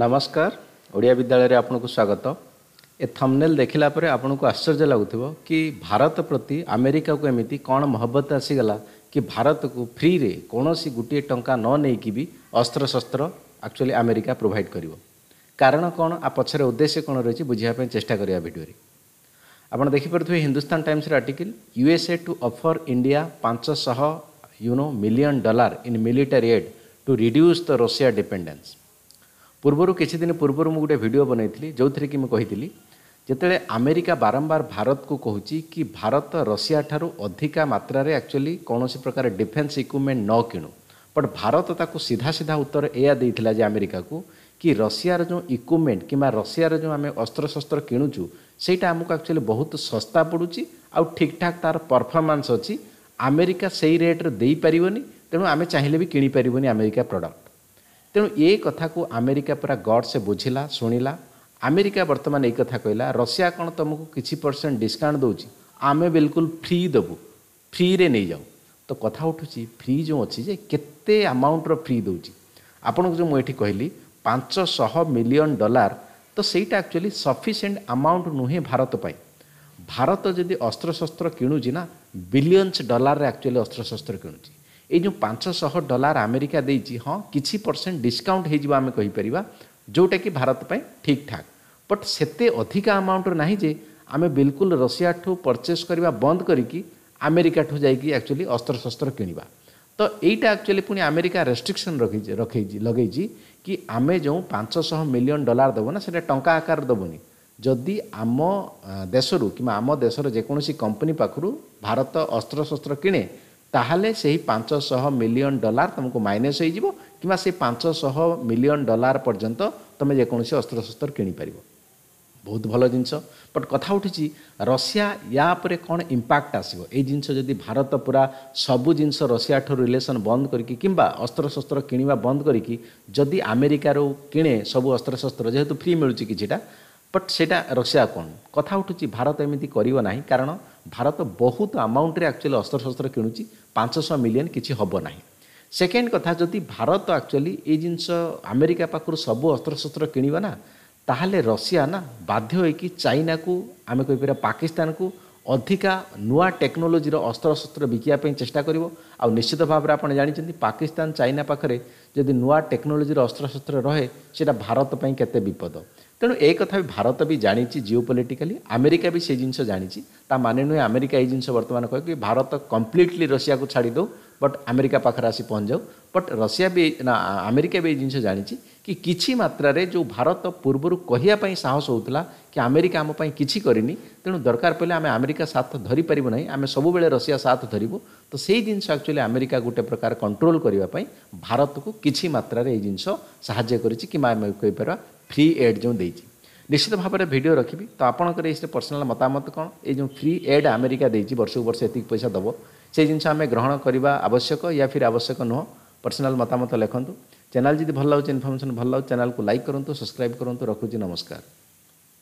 ନମସ୍କାର ଓଡ଼ିଆ ବିଦ୍ୟାଳୟରେ ଆପଣଙ୍କୁ ସ୍ୱାଗତ ଏ ଥମ୍ନେଲ୍ ଦେଖିଲା ପରେ ଆପଣଙ୍କୁ ଆଶ୍ଚର୍ଯ୍ୟ ଲାଗୁଥିବ କି ଭାରତ ପ୍ରତି ଆମେରିକାକୁ ଏମିତି କ'ଣ ମହବତ ଆସିଗଲା କି ଭାରତକୁ ଫ୍ରିରେ କୌଣସି ଗୋଟିଏ ଟଙ୍କା ନ ନେଇକି ବି ଅସ୍ତ୍ରଶସ୍ତ୍ର ଆକ୍ଚୁଆଲି ଆମେରିକା ପ୍ରୋଭାଇଡ଼ କରିବ କାରଣ କ'ଣ ଆ ପଛରେ ଉଦ୍ଦେଶ୍ୟ କ'ଣ ରହିଛି ବୁଝିବା ପାଇଁ ଚେଷ୍ଟା କରିବା ଭିଡ଼ିଓରେ ଆପଣ ଦେଖିପାରୁଥିବେ ହିନ୍ଦୁସ୍ତାନ ଟାଇମ୍ସର article USA to offer India ପାଞ୍ଚଶହ you know million dollar in military aid to reduce the Russia dependence ପୂର୍ବରୁ କିଛି ଦିନ ପୂର୍ବରୁ ମୁଁ ଗୋଟେ ଭିଡ଼ିଓ ବନେଇଥିଲି ଯେଉଁଥିରେ କି ମୁଁ କହିଥିଲି ଯେତେବେଳେ ଆମେରିକା ବାରମ୍ବାର ଭାରତକୁ କହୁଛି କି ଭାରତ ରଷିଆ ଠାରୁ ଅଧିକା ମାତ୍ରାରେ ଆକ୍ଚୁଆଲି କୌଣସି ପ୍ରକାର ଡିଫେନ୍ସ ଇକ୍ୱିପମେଣ୍ଟ ନ କିଣୁ ବଟ୍ ଭାରତ ତାକୁ ସିଧା ସିଧା ଉତ୍ତର ଏଇଆ ଦେଇଥିଲା ଯେ ଆମେରିକାକୁ କି ରଷିଆର ଯେଉଁ ଇକ୍ୱିପମେଣ୍ଟ କିମ୍ବା ରଷିଆର ଯେଉଁ ଆମେ ଅସ୍ତ୍ରଶସ୍ତ୍ର କିଣୁଛୁ ସେଇଟା ଆମକୁ ଆକ୍ଚୁଆଲି ବହୁତ ଶସ୍ତା ପଡ଼ୁଛି ଆଉ ଠିକ୍ଠାକ୍ ତା'ର ପରଫର୍ମାନ୍ସ ଅଛି ଆମେରିକା ସେଇ ରେଟ୍ରେ ଦେଇପାରିବନି ତେଣୁ ଆମେ ଚାହିଁଲେ ବି କିଣିପାରିବୁନି ଆମେରିକା ପ୍ରଡ଼କ୍ଟ तेणु ये कथा को आमेरिका पूरा गड से बुझला शुणिला आमेरिका बर्तमान एक कथा कहला रशिया कौन तुमको किसी परसेंट डिस्काउंट दौर आम बिल्कुल फ्री देवु फ्री रे नहीं जाऊ तो कथा उठू फ्री जो अच्छी केमाउंटर फ्री दूसरी आपण को जो मुझे कहली पांचशह मिलियन डलार तो सहीटा एक्चुअली सफिसीयंट आमाउंट नुहे भारतपाई भारत जदि अस्त्रशस्त्र किणुचना बिलियन्स डलारे आकचुअली अस्त्रशस्त्र किणुच्छी ये पांचशह डलार आमेरिका दे हाँ कि परसेंट डिस्काउंट होमें कहींपर जोटा कि भारतपे ठीक ठाक बट से अधिक आमाउंट ना जे आम बिलकुल रशिया ठूँ परचेस करवा बंद करी आमेरिका ठू जा एक्चुअली अस्त्रशस्त्र कि तो यहीटा एक्चुअली पुणी आमेरिका रेस्ट्रिक्शन रख लगे कि आम जो पांचशह मिलियन डलार देवना से टा आकार देवनी जदि आम देश कि आम देशर जेकोसी कंपनी पाखु भारत अस्त्रशस्त्र किणे তাহলে সেই 500 মিলিয়ন ডলার তমকো মাইনাস হইজিবো কিবা সেই 500 মিলিয়ন ডলার পর্যন্ত তমে যে কোন অস্ত্রশস্ত্র কিণি পারিবো বহুত ভালো জিনছ বাট কথা উঠিছি রাশিয়া ইয়াপরে কোন ইমপ্যাক্ট আসিবো এই জিনছ যদি ভারত পুরা সব জিনছ রাশিয়া ঠো রিলেশন বন্ধ করি কিবা অস্ত্রশস্ত্র কিণিবা বন্ধ করি কি যদি আমেরিকা রো কিણે সব অস্ত্রশস্ত্র যেহেতু ফ্রি মিলুচি কিচিটা ବଟ୍ ସେଇଟା ରଷିଆ କ'ଣ କଥା ଉଠୁଛି ଭାରତ ଏମିତି କରିବ ନାହିଁ କାରଣ ଭାରତ ବହୁତ ଆମାଉଣ୍ଟରେ ଆକ୍ଚୁଆଲି ଅସ୍ତ୍ରଶସ୍ତ୍ର କିଣୁଛି ପାଞ୍ଚଶହ ମିଲିୟନ୍ କିଛି ହେବ ନାହିଁ ସେକେଣ୍ଡ କଥା ଯଦି ଭାରତ ଆକ୍ଚୁଆଲି ଏଇ ଜିନିଷ ଆମେରିକା ପାଖରୁ ସବୁ ଅସ୍ତ୍ରଶସ୍ତ୍ର କିଣିବ ନା ତାହେଲେ ରଷିଆ ନା ବାଧ୍ୟ ହୋଇକି ଚାଇନାକୁ ଆମେ କହିପାରିବା ପାକିସ୍ତାନକୁ ଅଧିକା ନୂଆ ଟେକ୍ନୋଲୋଜିର ଅସ୍ତ୍ରଶସ୍ତ୍ର ବିକିବା ପାଇଁ ଚେଷ୍ଟା କରିବ ଆଉ ନିଶ୍ଚିତ ଭାବରେ ଆପଣ ଜାଣିଛନ୍ତି ପାକିସ୍ତାନ ଚାଇନା ପାଖରେ ଯଦି ନୂଆ ଟେକ୍ନୋଲୋଜିର ଅସ୍ତ୍ରଶସ୍ତ୍ର ରହେ ସେଇଟା ଭାରତ ପାଇଁ କେତେ ବିପଦ ତେଣୁ ଏ କଥା ବି ଭାରତ ବି ଜାଣିଛି ଜିଓ ପଲିଟିକାଲି ଆମେରିକା ବି ସେ ଜିନିଷ ଜାଣିଛି ତା ମାନେ ନୁହେଁ ଆମେରିକା ଏଇ ଜିନିଷ ବର୍ତ୍ତମାନ କହେ କି ଭାରତ କମ୍ପ୍ଲିଟଲି ରଷିଆକୁ ଛାଡ଼ି ଦେଉ ବଟ୍ ଆମେରିକା ପାଖରେ ଆସି ପହଞ୍ଚାଉ ବଟ୍ ରଷିଆ ବି ନା ଆମେରିକା ବି ଏଇ ଜିନିଷ ଜାଣିଛି କି କିଛି ମାତ୍ରାରେ ଯେଉଁ ଭାରତ ପୂର୍ବରୁ କହିବା ପାଇଁ ସାହସ ହେଉଥିଲା କି ଆମେରିକା ଆମ ପାଇଁ କିଛି କରିନି ତେଣୁ ଦରକାର ପଡ଼ିଲେ ଆମେ ଆମେରିକା ସାଥ ଧରିପାରିବୁ ନାହିଁ ଆମେ ସବୁବେଳେ ରଷିଆ ସାଥ ଧରିବୁ ତ ସେଇ ଜିନିଷ ଆକ୍ଚୁଆଲି ଆମେରିକା ଗୋଟେ ପ୍ରକାର କଣ୍ଟ୍ରୋଲ୍ କରିବା ପାଇଁ ଭାରତକୁ କିଛି ମାତ୍ରାରେ ଏଇ ଜିନିଷ ସାହାଯ୍ୟ କରିଛି କିମ୍ବା ଆମେ କହିପାରିବା ଫ୍ରି ଏଡ୍ ଯେଉଁ ଦେଇଛି ନିଶ୍ଚିତ ଭାବରେ ଭିଡ଼ିଓ ରଖିବି ତ ଆପଣଙ୍କର ଏଇ ପର୍ସନାଲ୍ ମତାମତ କ'ଣ ଏଇ ଯେଉଁ ଫ୍ରି ଏଡ୍ ଆମେରିକା ଦେଇଛି ବର୍ଷକୁ ବର୍ଷ ଏତିକି ପଇସା ଦେବ ସେଇ ଜିନିଷ ଆମେ ଗ୍ରହଣ କରିବା ଆବଶ୍ୟକ ୟା ଫିର୍ ଆବଶ୍ୟକ ନୁହଁ ପର୍ସନାଲ୍ ମତାମତ ଲେଖନ୍ତୁ ଚ୍ୟାନେଲ୍ ଯଦି ଭଲ ଲାଗୁଛି ଇନଫର୍ମେସନ୍ ଭଲ ଲାଗୁଛି ଚ୍ୟାନେଲ୍କୁ ଲାଇକ୍ କରନ୍ତୁ ସବସ୍କ୍ରାଇବ୍ କରନ୍ତୁ ରଖୁଛି ନମସ୍କାର